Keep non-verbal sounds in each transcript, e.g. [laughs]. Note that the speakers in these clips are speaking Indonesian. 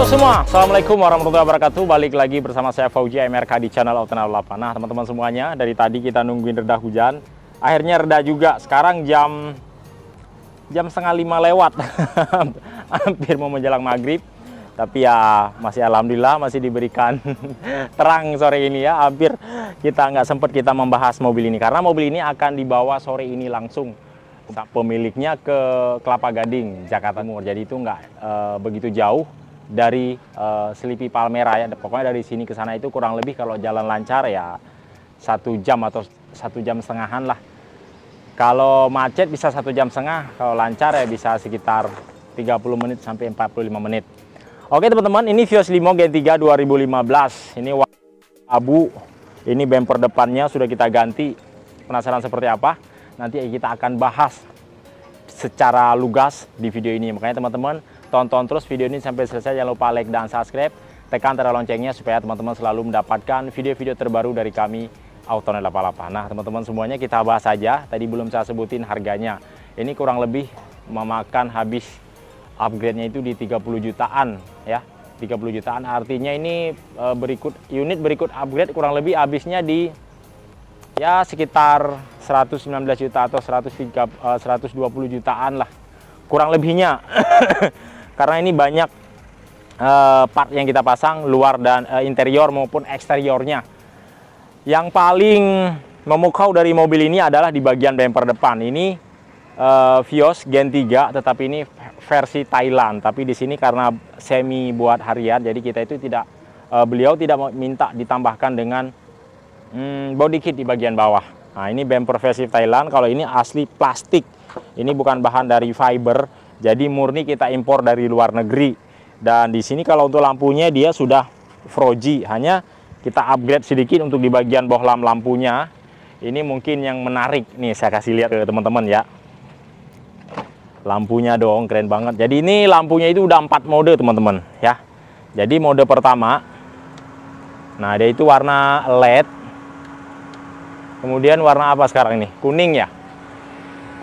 Halo semua, Assalamualaikum warahmatullahi wabarakatuh Balik lagi bersama saya Fauji MRK di channel Autonal 8 Nah teman-teman semuanya, dari tadi kita nungguin reda hujan Akhirnya reda juga, sekarang jam jam setengah lima lewat [laughs] Hampir mau menjelang maghrib Tapi ya masih Alhamdulillah masih diberikan [laughs] terang sore ini ya Hampir kita nggak sempat kita membahas mobil ini Karena mobil ini akan dibawa sore ini langsung pemiliknya ke Kelapa Gading, Jakarta Timur. Jadi itu nggak e, begitu jauh dari uh, Selipi Palmera ya. Pokoknya dari sini ke sana itu kurang lebih kalau jalan lancar ya satu jam atau satu jam setengahan lah. Kalau macet bisa satu jam setengah, kalau lancar ya bisa sekitar 30 menit sampai 45 menit. Oke teman-teman, ini Vios Limo G3 2015. Ini abu, ini bumper depannya sudah kita ganti. Penasaran seperti apa? Nanti kita akan bahas secara lugas di video ini. Makanya teman-teman Tonton terus video ini sampai selesai. Jangan lupa like dan subscribe. Tekan tanda loncengnya supaya teman-teman selalu mendapatkan video-video terbaru dari kami Auto 88. Nah, teman-teman semuanya kita bahas saja. Tadi belum saya sebutin harganya. Ini kurang lebih memakan habis upgrade-nya itu di 30 jutaan ya. 30 jutaan artinya ini e, berikut unit berikut upgrade kurang lebih habisnya di ya sekitar 119 juta atau 130, 120 e, jutaan lah kurang lebihnya [coughs] karena ini banyak uh, part yang kita pasang luar dan uh, interior maupun eksteriornya. Yang paling memukau dari mobil ini adalah di bagian bumper depan. Ini uh, Vios Gen 3 tetapi ini versi Thailand. Tapi di sini karena semi buat harian jadi kita itu tidak uh, beliau tidak minta ditambahkan dengan um, body kit di bagian bawah. Nah, ini bumper versi Thailand. Kalau ini asli plastik. Ini bukan bahan dari fiber jadi murni kita impor dari luar negeri. Dan di sini kalau untuk lampunya dia sudah Froji, hanya kita upgrade sedikit untuk di bagian bohlam lampunya. Ini mungkin yang menarik nih saya kasih lihat ke teman-teman ya. Lampunya dong keren banget. Jadi ini lampunya itu udah empat mode teman-teman ya. Jadi mode pertama Nah, dia itu warna LED. Kemudian warna apa sekarang ini? Kuning ya.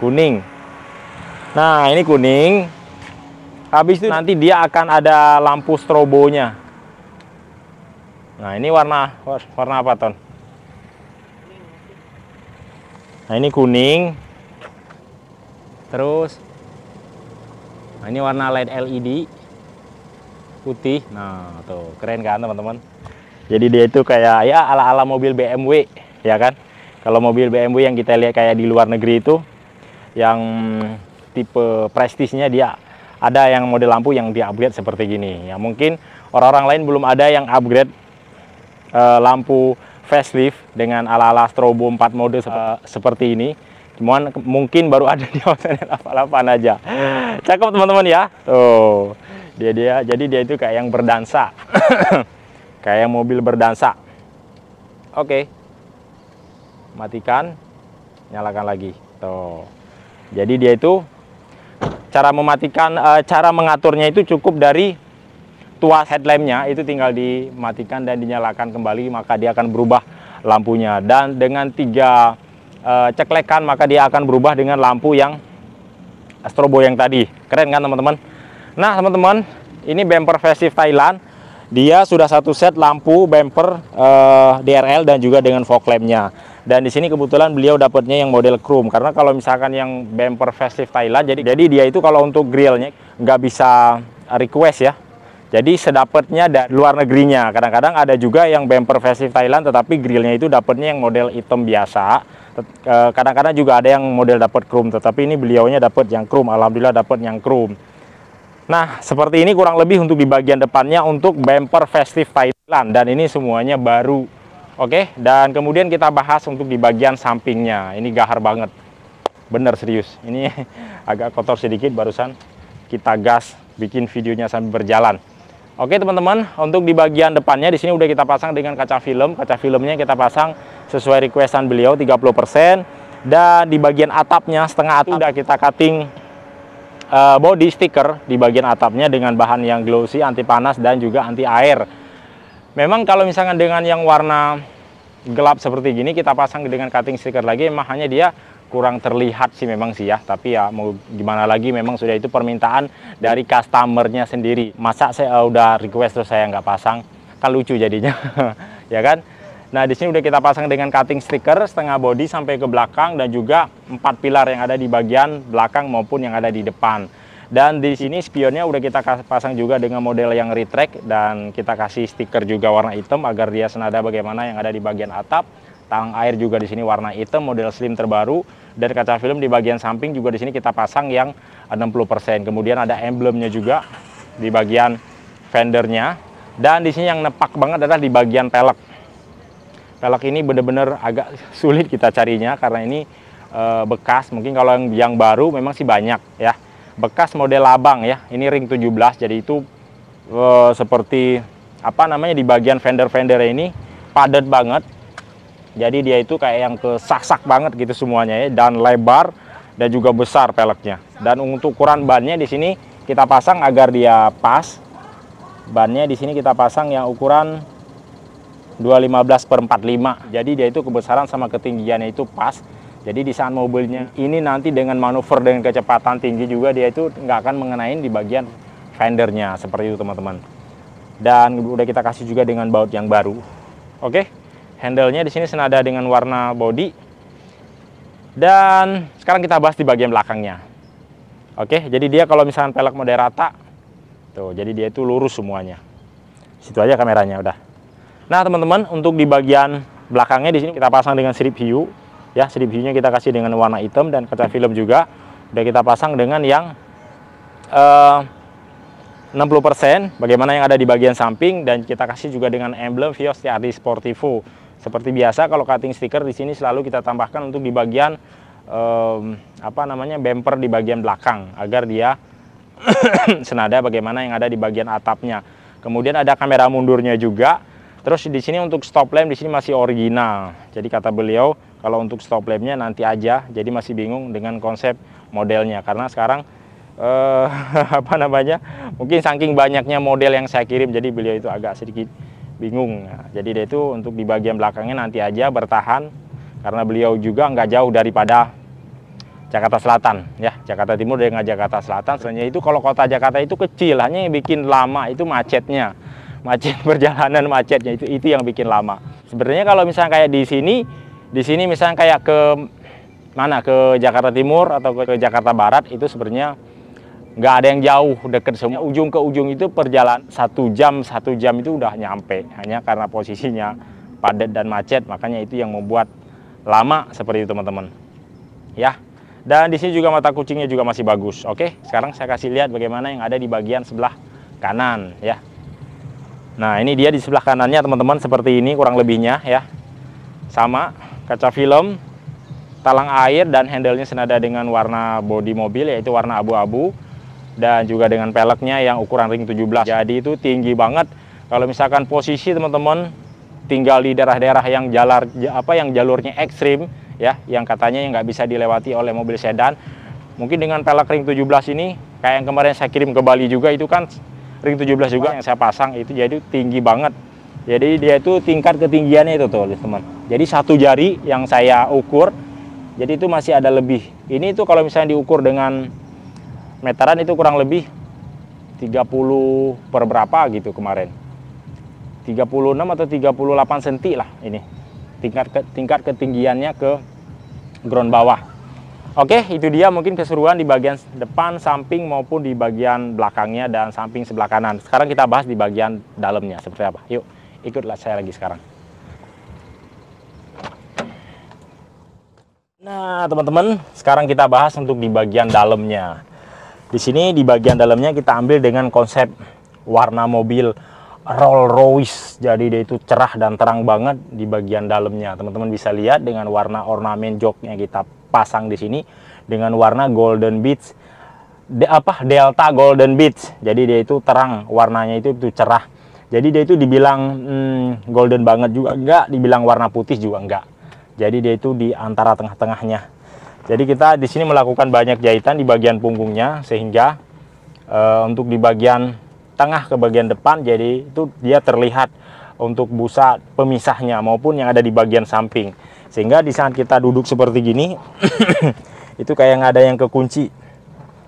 Kuning. Nah, ini kuning. Habis itu nanti dia akan ada lampu strobonya. Nah, ini warna warna apa, Ton? Nah, ini kuning. Terus Nah, ini warna light LED e putih. Nah, tuh keren kan, teman-teman? Jadi dia itu kayak ya ala-ala mobil BMW, ya kan? Kalau mobil BMW yang kita lihat kayak di luar negeri itu yang tipe prestisnya dia ada yang model lampu yang di upgrade seperti gini. Ya mungkin orang-orang lain belum ada yang upgrade uh, lampu facelift dengan ala-ala strobo 4 mode sep uh, eh. seperti ini. Cuman mungkin baru ada di Hotel 88 aja. Cakep teman-teman ya. Tuh. Dia dia jadi dia itu kayak yang berdansa. [coughs] kayak yang mobil berdansa. Oke. Okay. Matikan. Nyalakan lagi. Tuh. Jadi dia itu Cara mematikan, uh, cara mengaturnya itu cukup dari tuas headlampnya itu tinggal dimatikan dan dinyalakan kembali maka dia akan berubah lampunya dan dengan tiga uh, ceklekan maka dia akan berubah dengan lampu yang strobo yang tadi keren kan teman-teman nah teman-teman ini bumper festive Thailand dia sudah satu set lampu bumper uh, eh, DRL dan juga dengan fog lampnya dan di sini kebetulan beliau dapatnya yang model chrome karena kalau misalkan yang bumper facelift Thailand jadi jadi dia itu kalau untuk grillnya nggak bisa request ya jadi sedapatnya dari luar negerinya kadang-kadang ada juga yang bumper facelift Thailand tetapi grillnya itu dapatnya yang model hitam biasa e, kadang-kadang juga ada yang model dapat chrome tetapi ini beliaunya dapat yang chrome alhamdulillah dapat yang chrome Nah, seperti ini kurang lebih untuk di bagian depannya untuk bumper festive Thailand dan ini semuanya baru Oke, dan kemudian kita bahas untuk di bagian sampingnya. Ini gahar banget. Bener serius. Ini [laughs] agak kotor sedikit barusan kita gas bikin videonya sambil berjalan. Oke, teman-teman, untuk di bagian depannya di sini udah kita pasang dengan kaca film. Kaca filmnya kita pasang sesuai requestan beliau 30% dan di bagian atapnya setengah atap udah kita cutting uh, body stiker di bagian atapnya dengan bahan yang glossy, anti panas dan juga anti air Memang kalau misalnya dengan yang warna gelap seperti gini kita pasang dengan cutting stiker lagi emang hanya dia kurang terlihat sih memang sih ya tapi ya mau gimana lagi memang sudah itu permintaan dari customernya sendiri masa saya eh, udah request terus saya nggak pasang kan lucu jadinya [laughs] ya kan nah di sini udah kita pasang dengan cutting stiker setengah body sampai ke belakang dan juga empat pilar yang ada di bagian belakang maupun yang ada di depan dan di sini spionnya udah kita pasang juga dengan model yang retract dan kita kasih stiker juga warna hitam agar dia senada bagaimana yang ada di bagian atap. Tang air juga di sini warna hitam model slim terbaru dan kaca film di bagian samping juga di sini kita pasang yang 60%. Kemudian ada emblemnya juga di bagian fendernya dan di sini yang nepak banget adalah di bagian pelek. Pelek ini benar-benar agak sulit kita carinya karena ini eh, bekas. Mungkin kalau yang yang baru memang sih banyak ya bekas model labang ya. Ini ring 17 jadi itu e, seperti apa namanya di bagian fender-fender ini padat banget. Jadi dia itu kayak yang kesak-sak banget gitu semuanya ya dan lebar dan juga besar peleknya. Dan untuk ukuran bannya di sini kita pasang agar dia pas. Bannya di sini kita pasang yang ukuran 215 per 45. Jadi dia itu kebesaran sama ketinggiannya itu pas jadi di saat mobilnya ini nanti dengan manuver dengan kecepatan tinggi juga dia itu nggak akan mengenain di bagian fendernya seperti itu teman-teman. Dan udah kita kasih juga dengan baut yang baru. Oke, handlenya di sini senada dengan warna body. Dan sekarang kita bahas di bagian belakangnya. Oke, jadi dia kalau misalnya pelek mode rata, tuh, jadi dia itu lurus semuanya. Situ aja kameranya udah. Nah teman-teman, untuk di bagian belakangnya di sini kita pasang dengan sirip hiu ya strip hiunya kita kasih dengan warna hitam dan kaca film juga udah kita pasang dengan yang eh, uh, 60% bagaimana yang ada di bagian samping dan kita kasih juga dengan emblem Vios TRD Sportivo. Seperti biasa kalau cutting stiker di sini selalu kita tambahkan untuk di bagian um, apa namanya bumper di bagian belakang agar dia [coughs] senada bagaimana yang ada di bagian atapnya. Kemudian ada kamera mundurnya juga. Terus di sini untuk stop lamp di sini masih original. Jadi kata beliau kalau untuk stop lampnya nanti aja, jadi masih bingung dengan konsep modelnya karena sekarang eh, [laughs] apa namanya mungkin saking banyaknya model yang saya kirim jadi beliau itu agak sedikit bingung. Nah, jadi dia itu untuk di bagian belakangnya nanti aja bertahan karena beliau juga nggak jauh daripada Jakarta Selatan ya Jakarta Timur dengan Jakarta Selatan sebenarnya itu kalau kota Jakarta itu kecil hanya yang bikin lama itu macetnya macet [laughs] perjalanan macetnya itu itu yang bikin lama sebenarnya kalau misalnya kayak di sini di sini misalnya kayak ke mana ke Jakarta Timur atau ke Jakarta Barat itu sebenarnya nggak ada yang jauh deket semua ujung ke ujung itu perjalanan satu jam satu jam itu udah nyampe hanya karena posisinya padat dan macet makanya itu yang membuat lama seperti itu teman-teman ya dan di sini juga mata kucingnya juga masih bagus oke sekarang saya kasih lihat bagaimana yang ada di bagian sebelah kanan ya nah ini dia di sebelah kanannya teman-teman seperti ini kurang lebihnya ya sama kaca film, talang air dan handle nya senada dengan warna bodi mobil yaitu warna abu-abu dan juga dengan peleknya yang ukuran ring 17. Jadi itu tinggi banget. Kalau misalkan posisi teman-teman tinggal di daerah-daerah yang jalar apa yang jalurnya ekstrim ya, yang katanya yang nggak bisa dilewati oleh mobil sedan, mungkin dengan pelek ring 17 ini kayak yang kemarin saya kirim ke Bali juga itu kan ring 17 juga yang saya pasang itu jadi tinggi banget. Jadi dia itu tingkat ketinggiannya itu tuh teman teman. Jadi satu jari yang saya ukur, jadi itu masih ada lebih. Ini itu kalau misalnya diukur dengan meteran itu kurang lebih 30 per berapa gitu kemarin. 36 atau 38 senti lah ini. Tingkat ke, tingkat ketinggiannya ke ground bawah. Oke, itu dia mungkin keseruan di bagian depan, samping maupun di bagian belakangnya dan samping sebelah kanan. Sekarang kita bahas di bagian dalamnya seperti apa. Yuk, ikutlah saya lagi sekarang. Nah, teman-teman, sekarang kita bahas untuk di bagian dalamnya. Di sini di bagian dalamnya kita ambil dengan konsep warna mobil Rolls Royce. Jadi dia itu cerah dan terang banget di bagian dalamnya. Teman-teman bisa lihat dengan warna ornamen joknya kita pasang di sini dengan warna golden beach de, apa delta golden beach. Jadi dia itu terang, warnanya itu itu cerah. Jadi dia itu dibilang hmm, golden banget juga enggak, dibilang warna putih juga enggak jadi dia itu di antara tengah-tengahnya. Jadi kita di sini melakukan banyak jahitan di bagian punggungnya sehingga e, untuk di bagian tengah ke bagian depan jadi itu dia terlihat untuk busa pemisahnya maupun yang ada di bagian samping. Sehingga di saat kita duduk seperti gini [coughs] itu kayak nggak ada yang kekunci.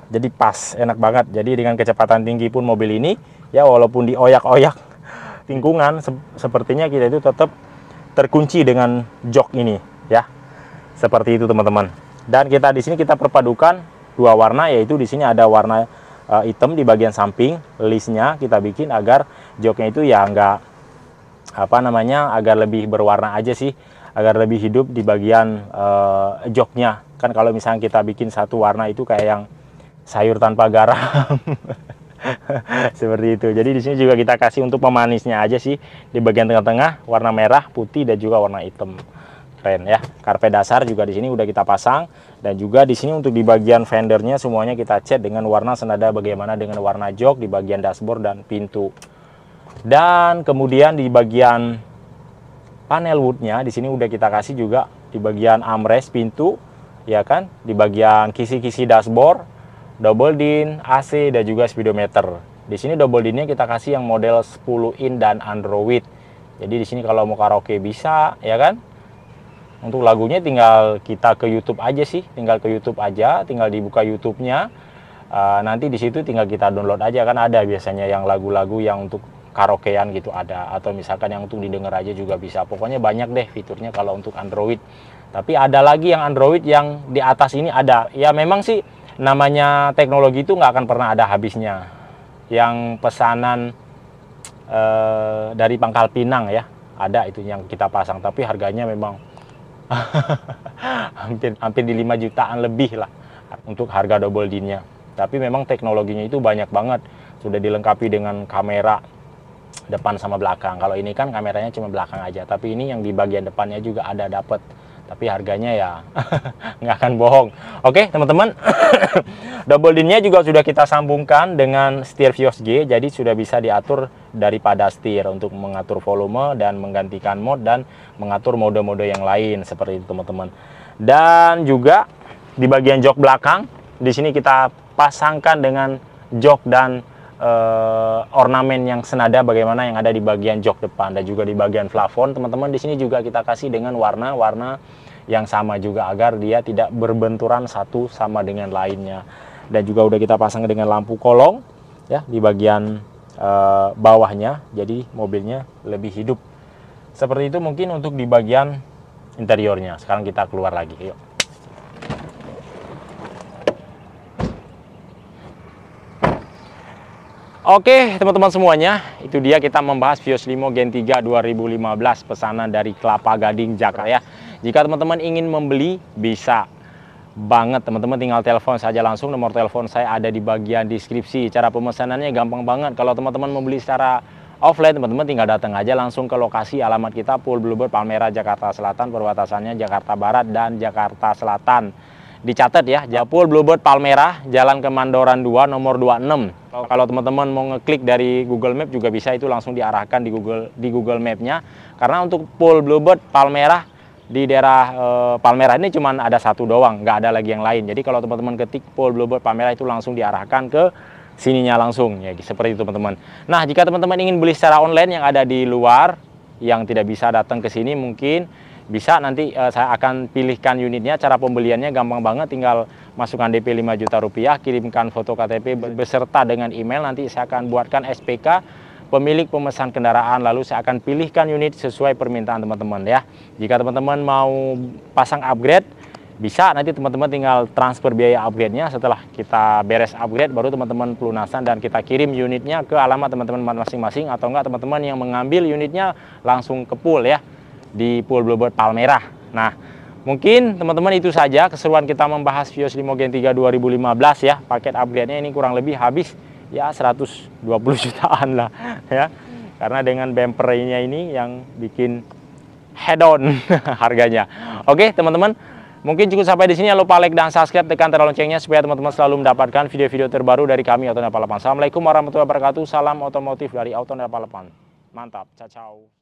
Jadi pas, enak banget. Jadi dengan kecepatan tinggi pun mobil ini ya walaupun dioyak-oyak lingkungan sepertinya kita itu tetap terkunci dengan jok ini ya. Seperti itu teman-teman. Dan kita di sini kita perpadukan dua warna yaitu di sini ada warna uh, hitam di bagian samping listnya kita bikin agar joknya itu ya enggak apa namanya agar lebih berwarna aja sih agar lebih hidup di bagian uh, joknya kan kalau misalnya kita bikin satu warna itu kayak yang sayur tanpa garam [laughs] [laughs] seperti itu jadi di sini juga kita kasih untuk pemanisnya aja sih di bagian tengah-tengah warna merah putih dan juga warna hitam keren ya karpet dasar juga di sini udah kita pasang dan juga di sini untuk di bagian fendernya semuanya kita cat dengan warna senada bagaimana dengan warna jok di bagian dashboard dan pintu dan kemudian di bagian panel woodnya di sini udah kita kasih juga di bagian armrest pintu ya kan di bagian kisi-kisi dashboard double din, AC, dan juga speedometer. Di sini double dinnya kita kasih yang model 10 in dan Android. Jadi di sini kalau mau karaoke bisa, ya kan? Untuk lagunya tinggal kita ke YouTube aja sih, tinggal ke YouTube aja, tinggal dibuka YouTube-nya. Uh, nanti di situ tinggal kita download aja kan ada biasanya yang lagu-lagu yang untuk karaokean gitu ada atau misalkan yang untuk didengar aja juga bisa. Pokoknya banyak deh fiturnya kalau untuk Android. Tapi ada lagi yang Android yang di atas ini ada. Ya memang sih namanya teknologi itu nggak akan pernah ada habisnya. Yang pesanan eh, dari Pangkal Pinang ya, ada itu yang kita pasang. Tapi harganya memang [laughs] hampir hampir di 5 jutaan lebih lah untuk harga double dinnya. Tapi memang teknologinya itu banyak banget. Sudah dilengkapi dengan kamera depan sama belakang. Kalau ini kan kameranya cuma belakang aja, tapi ini yang di bagian depannya juga ada dapat tapi harganya ya [laughs] nggak akan bohong. Oke, teman-teman, [coughs] double dinnya juga sudah kita sambungkan dengan stir Vios G, jadi sudah bisa diatur daripada setir untuk mengatur volume dan menggantikan mode dan mengatur mode-mode yang lain seperti itu, teman-teman. Dan juga di bagian jok belakang, di sini kita pasangkan dengan jok dan uh, ornamen yang senada bagaimana yang ada di bagian jok depan dan juga di bagian plafon. Teman-teman di sini juga kita kasih dengan warna-warna yang sama juga agar dia tidak berbenturan satu sama dengan lainnya. Dan juga udah kita pasang dengan lampu kolong ya di bagian uh, bawahnya jadi mobilnya lebih hidup. Seperti itu mungkin untuk di bagian interiornya. Sekarang kita keluar lagi. Yuk. Oke teman-teman semuanya, itu dia kita membahas Vios Limo Gen 3 2015 pesanan dari Kelapa Gading, Jakarta ya. Jika teman-teman ingin membeli, bisa banget teman-teman tinggal telepon saja langsung nomor telepon saya ada di bagian deskripsi cara pemesanannya gampang banget kalau teman-teman membeli secara offline teman-teman tinggal datang aja langsung ke lokasi alamat kita Pool Bluebird Palmera Jakarta Selatan perbatasannya Jakarta Barat dan Jakarta Selatan dicatat ya Japul Bluebird Palmera, Jalan Kemandoran 2 nomor 26 oh. kalau teman-teman mau ngeklik dari Google Map juga bisa itu langsung diarahkan di Google di Google Mapnya karena untuk pool Bluebird Palmera di daerah e, eh, Palmerah ini cuma ada satu doang nggak ada lagi yang lain jadi kalau teman-teman ketik pool Bluebird Palmera itu langsung diarahkan ke sininya langsung ya seperti itu teman-teman nah jika teman-teman ingin beli secara online yang ada di luar yang tidak bisa datang ke sini mungkin bisa nanti uh, saya akan pilihkan unitnya cara pembeliannya gampang banget tinggal masukkan DP 5 juta rupiah kirimkan foto KTP beserta dengan email nanti saya akan buatkan SPK pemilik pemesan kendaraan lalu saya akan pilihkan unit sesuai permintaan teman-teman ya jika teman-teman mau pasang upgrade bisa nanti teman-teman tinggal transfer biaya upgrade-nya setelah kita beres upgrade baru teman-teman pelunasan dan kita kirim unitnya ke alamat teman-teman masing-masing atau enggak teman-teman yang mengambil unitnya langsung ke pool ya di pool Bluebird Palmerah. Nah, Mungkin teman-teman itu saja keseruan kita membahas Vios 5 Gen 3 2015 ya. Paket upgrade-nya ini kurang lebih habis ya 120 [laughs] jutaan lah ya. Karena dengan bumpernya ini yang bikin head on [laughs] harganya. Oke, teman-teman Mungkin cukup sampai di sini. Jangan ya, lupa like dan subscribe, tekan tanda loncengnya supaya teman-teman selalu mendapatkan video-video terbaru dari kami Auto Palapan. Assalamualaikum warahmatullahi wabarakatuh. Salam otomotif dari Auto Palapan. Mantap. Ciao, ciao.